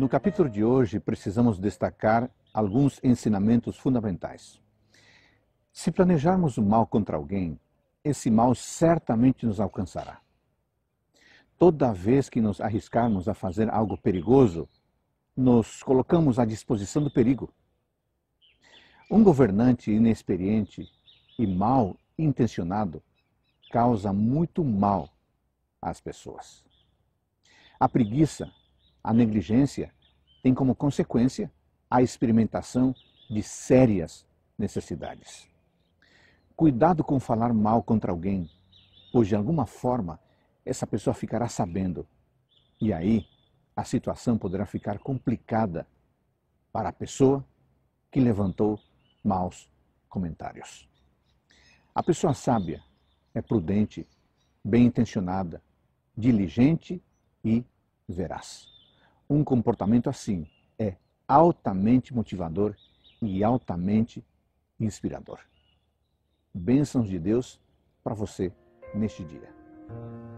No capítulo de hoje, precisamos destacar alguns ensinamentos fundamentais. Se planejarmos o mal contra alguém, esse mal certamente nos alcançará. Toda vez que nos arriscarmos a fazer algo perigoso, nos colocamos à disposição do perigo. Um governante inexperiente e mal intencionado causa muito mal às pessoas. A preguiça a negligência tem como consequência a experimentação de sérias necessidades. Cuidado com falar mal contra alguém, pois de alguma forma essa pessoa ficará sabendo. E aí a situação poderá ficar complicada para a pessoa que levantou maus comentários. A pessoa sábia é prudente, bem intencionada, diligente e veraz. Um comportamento assim é altamente motivador e altamente inspirador. Bênçãos de Deus para você neste dia.